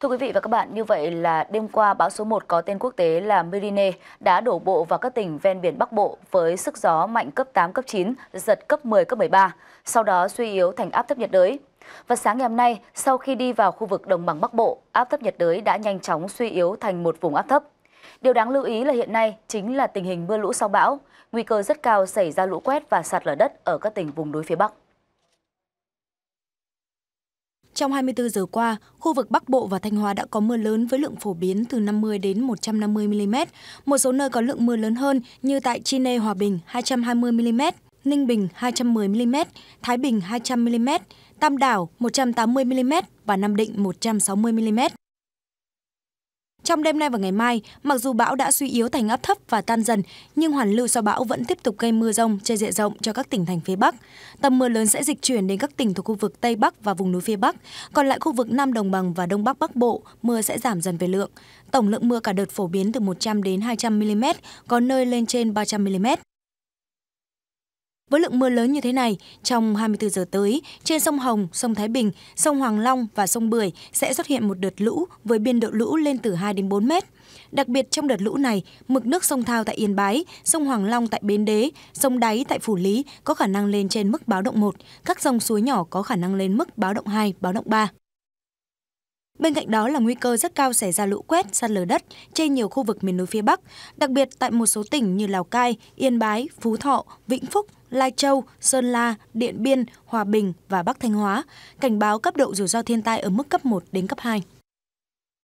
Thưa quý vị và các bạn, như vậy là đêm qua bão số 1 có tên quốc tế là Mirine đã đổ bộ vào các tỉnh ven biển Bắc Bộ với sức gió mạnh cấp 8, cấp 9, giật cấp 10, cấp 13, sau đó suy yếu thành áp thấp nhiệt đới. Và sáng ngày hôm nay, sau khi đi vào khu vực đồng bằng Bắc Bộ, áp thấp nhiệt đới đã nhanh chóng suy yếu thành một vùng áp thấp. Điều đáng lưu ý là hiện nay chính là tình hình mưa lũ sau bão, nguy cơ rất cao xảy ra lũ quét và sạt lở đất ở các tỉnh vùng núi phía Bắc. Trong 24 giờ qua, khu vực Bắc Bộ và Thanh Hóa đã có mưa lớn với lượng phổ biến từ 50 đến 150 mm, một số nơi có lượng mưa lớn hơn như tại Chi Nê Hòa Bình 220 mm, Ninh Bình 210 mm, Thái Bình 200 mm, Tam Đảo 180 mm và Nam Định 160 mm. Trong đêm nay và ngày mai, mặc dù bão đã suy yếu thành áp thấp và tan dần, nhưng hoàn lưu sau bão vẫn tiếp tục gây mưa rông trên diện rộng cho các tỉnh thành phía Bắc. Tầm mưa lớn sẽ dịch chuyển đến các tỉnh thuộc khu vực Tây Bắc và vùng núi phía Bắc, còn lại khu vực Nam Đồng bằng và Đông Bắc Bắc Bộ, mưa sẽ giảm dần về lượng. Tổng lượng mưa cả đợt phổ biến từ 100 đến 200 mm, có nơi lên trên 300 mm. Với lượng mưa lớn như thế này, trong 24 giờ tới, trên sông Hồng, sông Thái Bình, sông Hoàng Long và sông Bưởi sẽ xuất hiện một đợt lũ với biên độ lũ lên từ 2 đến 4 mét. Đặc biệt trong đợt lũ này, mực nước sông Thao tại Yên Bái, sông Hoàng Long tại Bến Đế, sông Đáy tại Phủ Lý có khả năng lên trên mức báo động 1, các sông suối nhỏ có khả năng lên mức báo động 2, báo động 3. Bên cạnh đó là nguy cơ rất cao xảy ra lũ quét, sạt lở đất trên nhiều khu vực miền núi phía Bắc, đặc biệt tại một số tỉnh như Lào Cai, Yên Bái, Phú Thọ, Vĩnh Phúc, Lai Châu, Sơn La, Điện Biên, Hòa Bình và Bắc Thanh Hóa, cảnh báo cấp độ rủi ro thiên tai ở mức cấp 1 đến cấp 2.